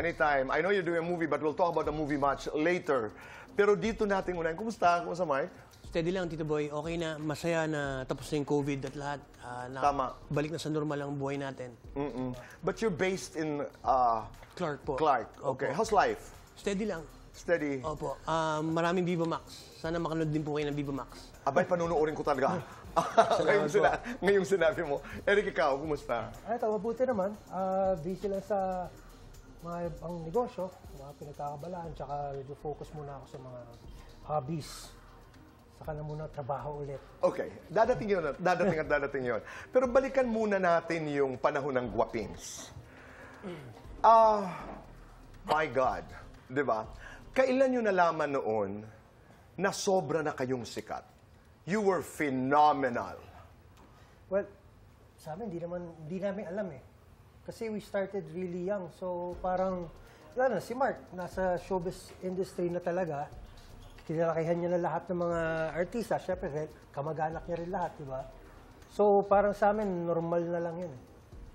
Anytime. I know you're doing a movie, but we'll talk about the movie much later. Pero dito natin unahin. Kumusta? Kumusta, Mark? Steady lang, Tito Boy. Okay na. Masaya na tapos na yung COVID at lahat. Uh, na Tama. Balik na sa normal ang buhay natin. Mm -mm. But you're based in... Uh, Clark po. Clark. Okay. Opo. How's life? Steady lang. Steady? Opo. Uh, maraming Viva Max. Sana makanood din po kayo ng Viva Max. Abay, panunoorin ko talaga. ngayong, sina ngayong sinabi mo. Eric, ikaw, kumusta? Ay, ito, mabuti naman. Uh, busy lang sa maayab ang negosyo, mga pinagkakabalaan, tsaka medyo focus muna ako sa mga hobbies. Saka na muna trabaho ulit. Okay, dadating yun, dadating at dadating yun. Pero balikan muna natin yung panahon ng guwapings. Ah, uh, my God, di ba? Kailan nyo nalaman noon na sobra na kayong sikat? You were phenomenal. Well, sabi, hindi naman, hindi namin alam eh. Kasi we started really young. So parang, wala na, si Mark, nasa showbiz industry na talaga. Kinalakihan niya na lahat ng mga artista. Siyempre, kamag-anak niya rin lahat, di ba? So parang sa amin, normal na lang yun.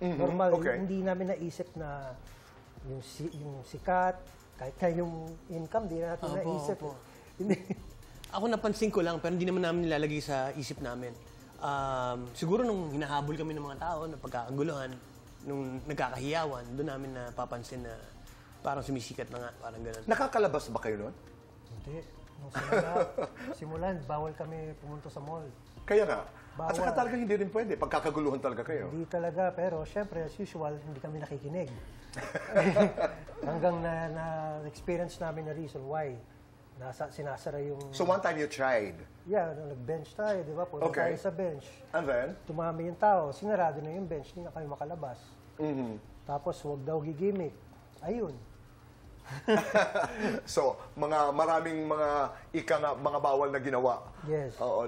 Eh. Mm-hmm. Normal. Okay. Hindi namin naisip na yung, si, yung sikat, kahit na yung income, di natin opo, naisip. Opo. Eh. Hindi. Ako napansin ko lang, pero hindi naman namin nilalagay sa isip namin. Um, siguro nung hinahabol kami ng mga tao, napagkakaguluhan, nung nagkakahiyawan, doon namin napapansin na parang sumisikat na nga, parang ganun. Nakakalabas ba kayo noon? Hindi. Nung simula, simulan, bawal kami pumunta sa mall. Kaya nga. Bawal. At saka talaga hindi rin pwede. Pagkakaguluhan talaga kayo. Hindi talaga. Pero syempre, as usual, hindi kami nakikinig. Hanggang na, na experience namin na reason why nasa, sinasara yung... So one time you tried? Yeah, no, nag-bench tayo, di ba? Punta okay. tayo sa bench. And then? tumama yung tao, sinarado na yung bench, hindi na kayo makalabas. Mm -hmm. Tapos wag daw gigimik. Ayun. so, mga maraming mga ika nga, mga bawal na ginawa. Yes. Uh,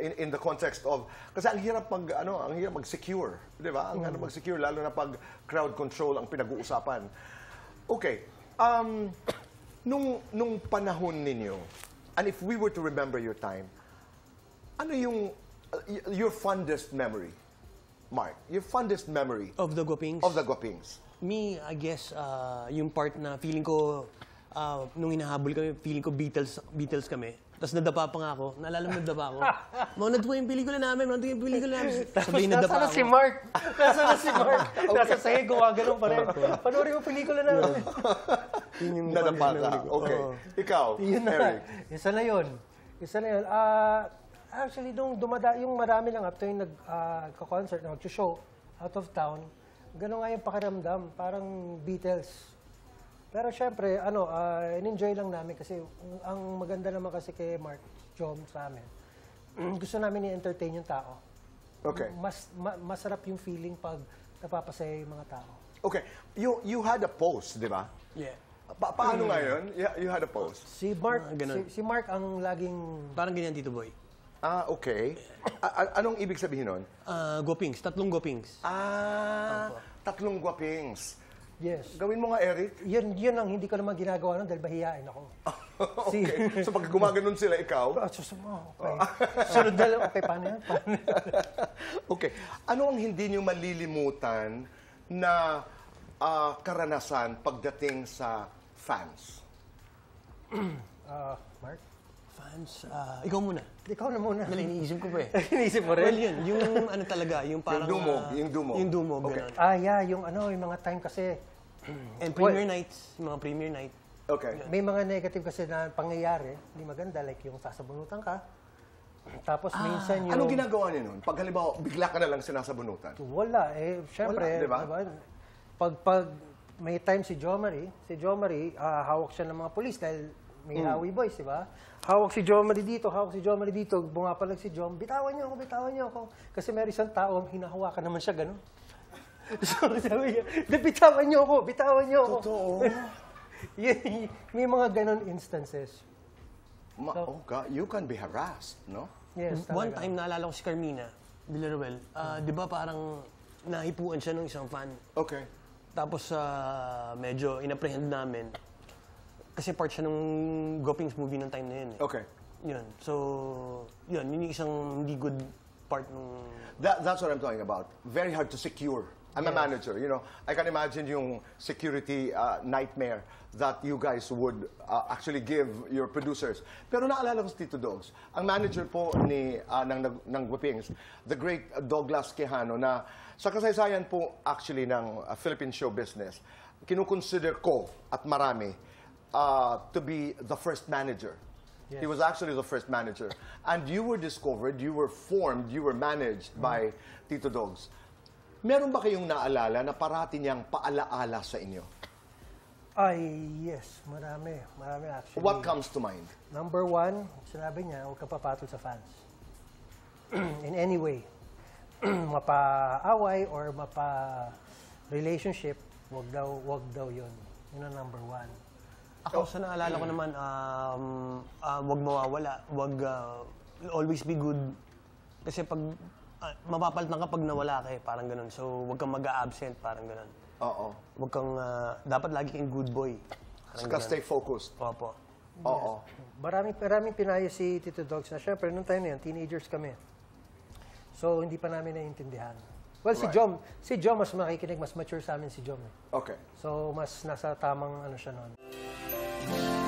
in, in the context of kasi ang hirap pag ano, ang hirap mag-secure, 'di ba? Ang mm. ano mm-hmm. mag-secure lalo na pag crowd control ang pinag-uusapan. Okay. Um nung, nung panahon ninyo, and if we were to remember your time, ano yung uh, your fondest memory, Mark? Your fondest memory? Of the Gopings? Of the Gopings. Me, I guess, uh, yung part na feeling ko, uh, nung hinahabol kami, feeling ko Beatles, Beatles kami. Tapos nadapa pa nga ako. Naalala mo nadapa ako. Mga to yung pelikula namin, to yung pelikula namin. Sabihin nadapa ako. si Mark? Nasaan na si Mark? Nasa sahig, gawa ganun pa rin. Panoorin mo pelikula namin. Yun yung Nadapa ka. Okay. Oo. Ikaw, yun na. Eric. Isa na yun. Isa na yun. Uh, actually, nung dumada, yung marami lang after yung nag-concert, ah, uh, nag-show out of town, gano'n nga yung pakiramdam. Parang Beatles. Pero syempre, ano, uh, in-enjoy lang namin kasi ang maganda naman kasi kay Mark Jom sa amin. Gusto namin i-entertain yung tao. Okay. Mas ma- masarap yung feeling pag napapasaya yung mga tao. Okay. You you had a post, di ba? Yeah. Pa paano hmm. nga yun? You, had a post? Si Mark, ah, si, si Mark ang laging... Parang ganyan, dito, Boy. Ah, okay. A- anong ibig sabihin nun? Ah, gopings. Tatlong gopings. Ah, tatlong guapings. Yes. Gawin mo nga, Eric. Yan, yan ang hindi ko naman ginagawa nun dahil bahiyain ako. Si- okay. So pag gumaganon sila, ikaw? Ah, sus- oh, okay. Sunod na lang, okay, Paano yan? okay. Ano ang hindi nyo malilimutan na uh, karanasan pagdating sa fans? uh, Mark? Fans, uh, ikaw muna. Ikaw na muna. Dali, iniisip ko pa eh. iniisip mo rin? Well, yun. Yung ano talaga, yung parang... Yung dumog. Uh, yung dumog. Yung dumog, okay. ganun. Ah, yeah. Yung ano, yung mga time kasi... And premiere well, nights. Yung mga premiere night. Okay. Yun. May mga negative kasi na pangyayari. Hindi maganda. Like yung sasabunutan ka. Tapos ah, minsan yung... Anong ginagawa niyo nun? Pag halimbawa, bigla ka na lang sinasabunutan? Wala. Eh, syempre. Wala, diba? diba? pag, pag may time si Jomari, si Jomari, uh, hawak siya ng mga polis dahil may mm. hawi boys, di ba? Hawak si Jomari dito, hawak si Jomari dito, bumapalag si Jom, bitawan niyo ako, bitawan niyo ako. Kasi may isang tao, hinahawakan naman siya, gano'n. so, sabi niya, bitawan niyo ako, bitawan niyo ako. Totoo. may mga gano'n instances. Ma so, oh God, you can be harassed, no? Yes, mm, talaga. One time, naalala ko si Carmina Villaruel. Uh, mm -hmm. Di ba parang nahipuan siya ng isang fan? Okay. Tapos ah, medyo inapprehend namin. Kasi part siya ng Gopings movie ng time na yun. Eh. Okay. Yun. So, yun. Yun yung isang hindi good part nung... That, that's what I'm talking about. Very hard to secure. I'm a manager, you know. I can imagine yung security uh, nightmare that you guys would uh, actually give your producers. Pero naalala ko si Tito Dogs, ang manager po ni, uh, ng, ng, ng Guapings, the great Douglas Quijano, na sa kasaysayan po actually ng uh, Philippine show business, kinukonsider ko at marami uh, to be the first manager. Yes. He was actually the first manager. And you were discovered, you were formed, you were managed mm-hmm. by Tito Dogs. Meron ba kayong naalala na parati niyang paalaala sa inyo? Ay, yes. Marami. Marami actually. What comes to mind? Number one, sinabi niya, huwag ka papatol sa fans. In any way. mapa-away or mapa-relationship, wag daw, wag daw yun. Yun ang number one. Ako, so, sa naalala ko naman, um, uh, ah, wag mawawala. Wag uh, ah, always be good. Kasi pag ah, mapapalitan ka pag nawala ka eh, parang ganun. So, huwag kang mag-absent, parang ganun. Oo. Huwag kang, ah, dapat lagi kang good boy. Parang Saka stay focused. Opo. Oo. Marami, maraming pinayo si Tito Dogs na syempre, nung time na yun, teenagers kami. So, hindi pa namin naiintindihan. Well, si Jom, si Jom mas makikinig, mas mature sa amin si Jom. Eh. Okay. So, mas nasa tamang ano siya noon.